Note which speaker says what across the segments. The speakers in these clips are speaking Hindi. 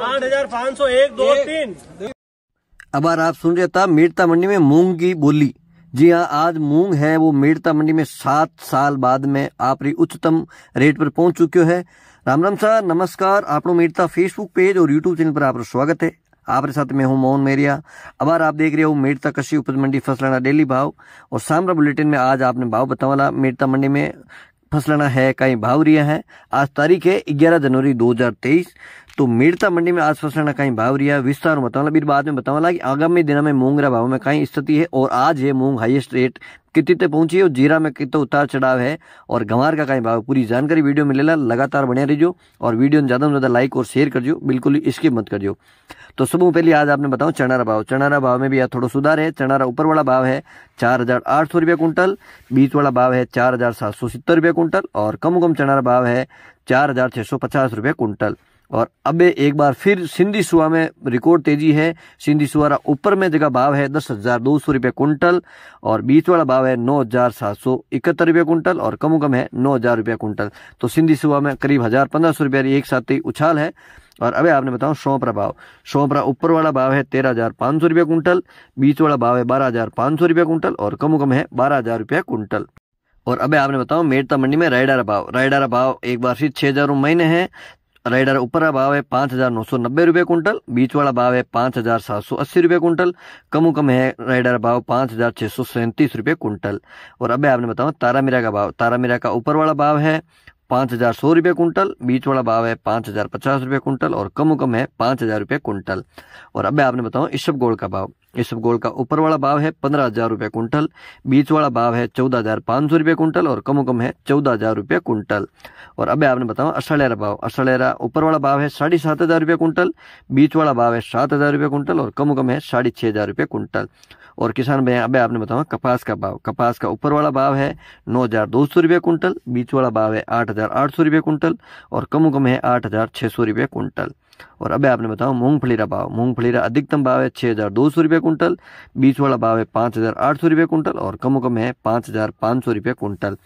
Speaker 1: आठ हजार पाँच सौ एक दो तीन आप सुन रहे था मेड़ता मंडी में मूंग की बोली जी हाँ आज मूंग है वो मेड़ता मंडी में सात साल बाद में आप उच्चतम रेट पर पहुंच चुके हैं राम राम साह नमस्कार आपनों मेड़ता फेसबुक पेज और यूट्यूब चैनल पर आप स्वागत है आपके साथ मैं हूँ मोहन मेरिया अब आप देख रहे हो मेड़ता कृषि उपज मंडी फसलाना डेली भाव और सामरा बुलेटिन में आज आपने भाव बतावाला मेड़ता मंडी में फसलाना है कई भाव रिया है आज तारीख है ग्यारह जनवरी दो तो मीरता मंडी में आज फसल ना कहीं भाव रहा विस्तार बताऊंगा फिर बाद में बताऊंगा कि आगामी दिनों में मूंग भाव में कहीं स्थिति है और आज ये मूंग हाईएस्ट रेट कितने तक पहुंची है और जीरा में कितना उतार चढ़ाव है और गंवार का कहीं भाव पूरी जानकारी वीडियो में लेला लगातार बने रहो और वीडियो में ज़्यादा से ज़्यादा लाइक और शेयर कर करियो बिल्कुल इसके मत कर जो तो सुबह पहले आज आपने बताओ चनारा भाव चनारा भाव में भी आज थोड़ा सुधार है चनारा ऊपर वाला भाव है चार हज़ार आठ सौ रुपया कुंटल बीच वाला भाव है चार हज़ार सात सौ सत्तर रुपया कुंटल और कम कम चनारा भाव है चार हज़ार छह सौ पचास रुपया कुंटल और अब एक बार फिर सिंधी सुआ में रिकॉर्ड तेजी है सिंधी सुआरा ऊपर में जगह भाव है दस हज़ार दो सौ रुपये कुंटल और बीच वाला भाव है नौ हज़ार सात सौ इकहत्तर रुपये कुंटल और कम कम है नौ हज़ार रुपये कुंटल तो सिंधी सुआ में करीब हज़ार पंद्रह सौ रुपया एक साथ ही उछाल है और अब आपने बताओ सौंपरा भाव सौंपरा ऊपर वाला भाव है तेरह हज़ार पांच सौ रुपये कुंटल बीच वाला भाव है बारह हज़ार पांच सौ रुपये कुंटल और कम कम है बारह हज़ार रुपये कुंटल और अबे आपने बताओ मेड़ता मंडी में रायडारा भाव रायडारा भाव एक बार फिर छह हज़ार महीने है राइडर ऊपर भाव है पाँच हज़ार नौ सौ नब्बे रुपये कुंटल बीच वाला भाव है पाँच हज़ार सात सौ अस्सी रुपये कुंटल कम कम है राइडर भाव पाँच हज़ार छः सौ सैंतीस रुपये कुंटल और अब आपने बताऊँ तारा मीरा का भाव तारा मीरा का ऊपर वाला भाव है पाँच हज़ार सौ रुपये कुंटल बीच वाला भाव है पाँच हज़ार पचास रुपये कुंटल और कम कम है पाँच हज़ार रुपये कुंटल और अब आपने बताऊँ ईश्व गोल्ड का भाव इसबगोल का ऊपर वाला भाव है पंद्रह हजार रुपये कुंटल बीच वाला भाव है चौदह हजार पाँच सौ रुपये कुंटल और कमो कम है चौदह हजार रुपये कुंटल और अब आपने बताओ असलेरा भाव असलेरा ऊपर वाला भाव है साढ़े सात हजार रुपये कुंटल बीच वाला भाव है सात हजार रुपये कुंटल और कमो कम है साढ़े छः हजार रुपये कुंटल और किसान भैया अब आपने बताओ कपास का भाव कपास का ऊपर वाला भाव है नौ हजार दो सौ रुपये कुंटल बीच वाला भाव है आठ हजार आठ सौ रुपये कुंटल और कमो कम है आठ हजार छः सौ रुपये कुंटल और अब आपने बताओ मूंगफली का भाव मूंगफली का अधिकतम भाव है छः हज़ार दो सौ रुपये कुंटल बीच वाला भाव है पाँच हज़ार आठ सौ रुपये कुंटल और कम कम है पाँच हज़ार पाँच सौ रुपये कुंटल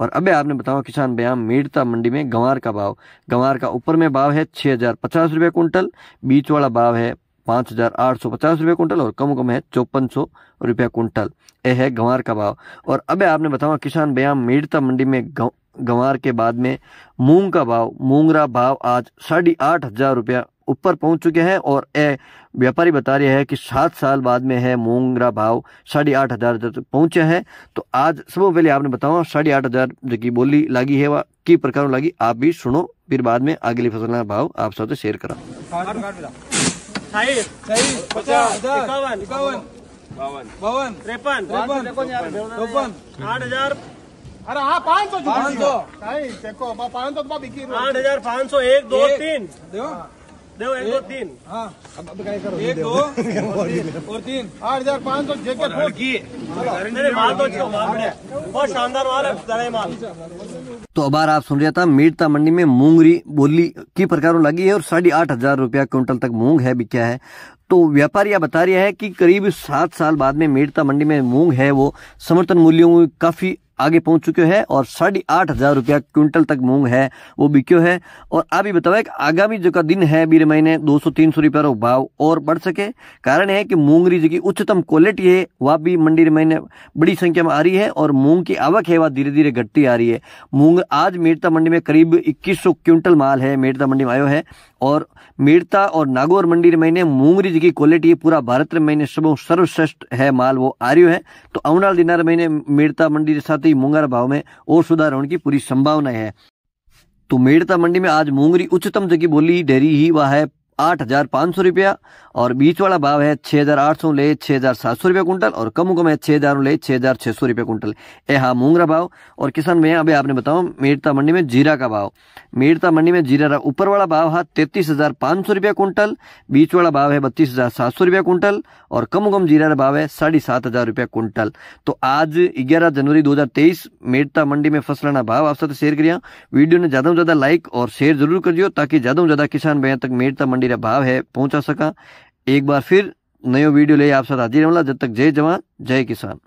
Speaker 1: और अब आपने बताओ किसान भैया मेड़ता मंडी में गंवार का भाव गंवार का ऊपर में भाव है छः हज़ार पचास रुपये कुंटल बीच वाला भाव है पाँच हज़ार आठ सौ पचास रुपये कुंटल और कम कम है चौपन सौ रुपये कुंटल यह है गंवार का भाव और अब आपने बताओ किसान भैया मेड़ता मंडी में गंवार के बाद में मूंग का भाव मूंगरा भाव आज साढ़े आठ हजार रुपया ऊपर पहुंच चुके हैं और ए व्यापारी बता रहे हैं कि सात साल बाद में है मूंगरा भाव साढ़े आठ हज़ार तक पहुंचे हैं तो आज सब पहले आपने बताओ साढ़े आठ हज़ार जो की बोली लागी है वह की प्रकार लगी आप भी सुनो फिर बाद में अगली फसल का भाव आप सबसे शेयर करा बावन बावन त्रेपन आठ हजार अरे हाँ पाँच सौ पाँच सौ देखो तो पाँच सौ बिकी आठ हजार पाँच सौ एक दो तीन देखो एक दो तीन तो अब आप सुन रहा था मीरता मंडी में मूंगरी बोली की प्रकार लगी है और साढ़े आठ हजार रूपया क्विंटल तक मूंग है क्या है तो व्यापारी बता रहा है कि करीब सात साल बाद में मीरता मंडी में मूंग है वो समर्थन मूल्यों में काफी आगे पहुंच चुके हैं और साढ़े आठ हजार रुपया क्विंटल तक मूंग है वो बिक्यो है और अभी बताओ आगामी जो का दिन है बीर महीने दो सौ तीन सौ रुपया भाव और बढ़ सके कारण है कि मूंगरी जो की उच्चतम क्वालिटी है वह भी मंडी महीने बड़ी संख्या में आ रही है और मूंग की आवक है वह धीरे धीरे घटती आ रही है मूंग आज मेड़ता मंडी में करीब इक्कीस क्विंटल माल है मेड़ता मंडी में आयो है और मीड़ता और नागौर मंडी में मैंने जी की क्वालिटी पूरा भारत में मैंने सब सर्वश्रेष्ठ है माल वो रही है तो आने दिनार महीने मीड़ता मंडी के साथ ही मूंगार भाव में और सुधार होने की पूरी संभावना है तो मेड़ता मंडी में आज मूंगरी उच्चतम जगह बोली डेरी ही वह है आठ हज़ार पाँच सौ रुपया और बीच वाला भाव है छह हज़ार आठ सौ ले छह हज़ार सात सौ रुपया कुंटल और कम कम है छह हज़ार ले छह हज़ार छह सौ रुपया कुंटल ए हाँ मूंगरा भाव और किसान भैया अभी आपने बताओ मेरता मंडी में जीरा का भाव मेरता मंडी में जीरा ऊपर वाला भाव है तैतीस हज़ार पाँच सौ रुपया कुंटल बीच वाला भाव है बत्तीस हज़ार सात सौ रुपया कुंटल और कम कम जीरा का भाव है साढ़े सात हज़ार रुपया कुंटल तो आज ग्यारह जनवरी दो हज़ार तेईस मेरता मंडी में फसलाना भाव आप साथ शेयर करिए वीडियो ने ज़्यादा से ज़्यादा लाइक और शेयर जरूर कर दियो ताकि ज़्यादा से ज़्यादा किसान भैया तक मेड़ता मंडी मंडी भाव है पहुँचा सका एक बार फिर नयो वीडियो ले आप साथ हाजिर होला जब तक जय जवान जय किसान